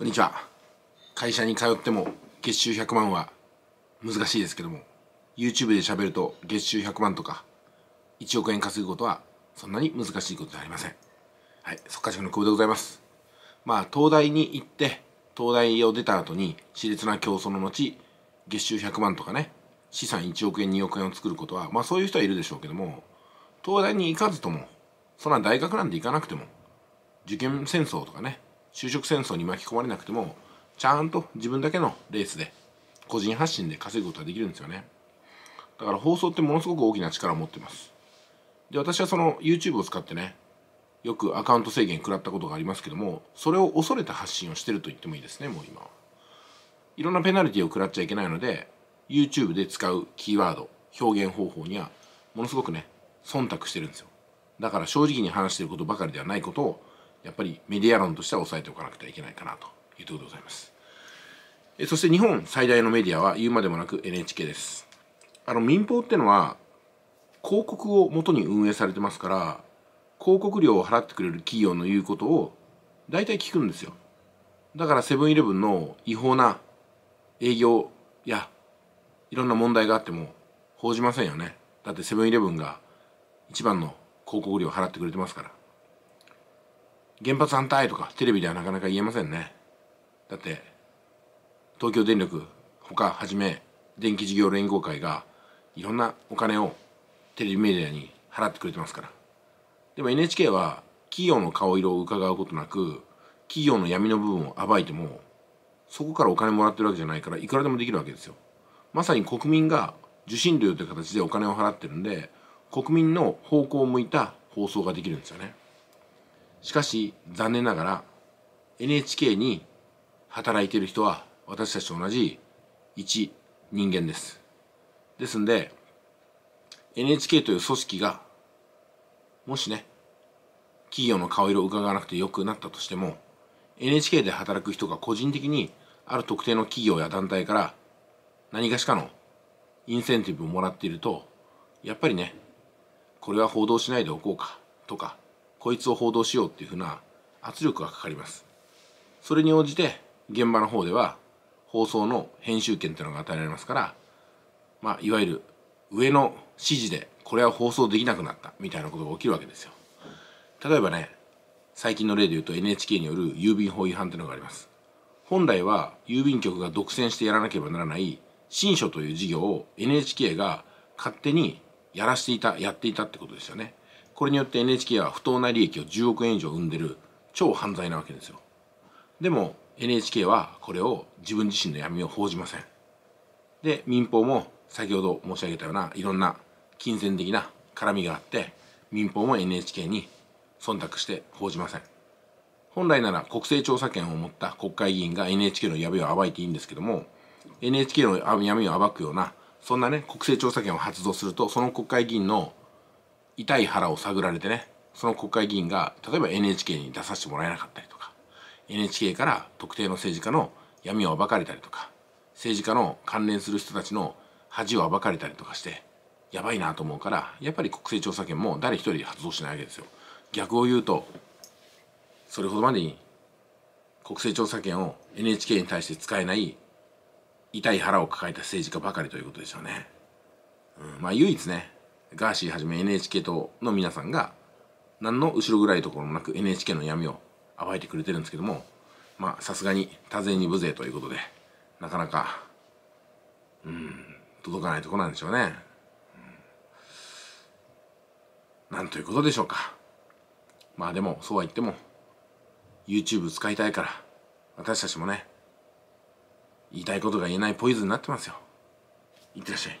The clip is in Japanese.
こんにちは会社に通っても月収100万は難しいですけども YouTube で喋ると月収100万とか1億円稼ぐことはそんなに難しいことではありませんはい速稼塾の久保でございますまあ東大に行って東大を出た後に熾烈な競争の後月収100万とかね資産1億円2億円を作ることはまあそういう人はいるでしょうけども東大に行かずともそんな大学なんて行かなくても受験戦争とかね就職戦争に巻き込まれなくてもちゃんと自分だけのレースで個人発信で稼ぐことができるんですよねだから放送ってものすごく大きな力を持ってますで私はその YouTube を使ってねよくアカウント制限食らったことがありますけどもそれを恐れた発信をしてると言ってもいいですねもう今いろんなペナルティを食らっちゃいけないので YouTube で使うキーワード表現方法にはものすごくね忖度してるんですよだから正直に話してることばかりではないことをやっぱりメディア論としては抑えておかなくてはいけないかなというところでございますそして日本最大のメディアは言うまでもなく NHK ですあの民放ってのは広告を元に運営されてますから広告料を払ってくれる企業の言うことを大体聞くんですよだからセブンイレブンの違法な営業やいろんな問題があっても報じませんよねだってセブンイレブンが一番の広告料を払ってくれてますから原発反対とかテレビではなかなか言えませんねだって東京電力ほかはじめ電気事業連合会がいろんなお金をテレビメディアに払ってくれてますからでも NHK は企業の顔色をうかがうことなく企業の闇の部分を暴いてもそこからお金もらってるわけじゃないからいくらでもできるわけですよまさに国民が受信料という形でお金を払ってるんで国民の方向を向いた放送ができるんですよねしかし残念ながら NHK に働いている人は私たちと同じ一人間です。ですんで NHK という組織がもしね企業の顔色を伺わなくてよくなったとしても NHK で働く人が個人的にある特定の企業や団体から何かしかのインセンティブをもらっているとやっぱりねこれは報道しないでおこうかとかこいつを報道しようっていうふうな圧力がかかりますそれに応じて現場の方では放送の編集権っていうのが与えられますからまあいわゆる上の指示でこれは放送できなくなったみたいなことが起きるわけですよ例えばね最近の例で言うと NHK による郵便法違反というのがあります本来は郵便局が独占してやらなければならない新書という事業を NHK が勝手にやらしていたやっていたってことですよねこれによって NHK は不当な利益を10億円以上生んでる超犯罪なわけですよでも NHK はこれを自分自身の闇を報じませんで民放も先ほど申し上げたようないろんな金銭的な絡みがあって民放も NHK に忖度して報じません本来なら国政調査権を持った国会議員が NHK の闇を暴いていいんですけども NHK の闇を暴くようなそんなね国政調査権を発動するとその国会議員の痛い腹を探られてねその国会議員が例えば NHK に出させてもらえなかったりとか NHK から特定の政治家の闇を暴かれたりとか政治家の関連する人たちの恥を暴かれたりとかしてやばいなと思うからやっぱり国政調査権も誰一人発動しないわけですよ。逆を言うとそれほどまでに国政調査権を NHK に対して使えない痛い腹を抱えた政治家ばかりということでしょうね。うん、まあ唯一ねガーシーはじめ NHK 党の皆さんが何の後ろ暗いところもなく NHK の闇を暴いてくれてるんですけどもまあさすがに多勢に無勢ということでなかなかうん届かないとこなんでしょうね。うん、なんということでしょうか。まあでもそうは言っても YouTube 使いたいから私たちもね言いたいことが言えないポイズになってますよ。いってらっしゃい。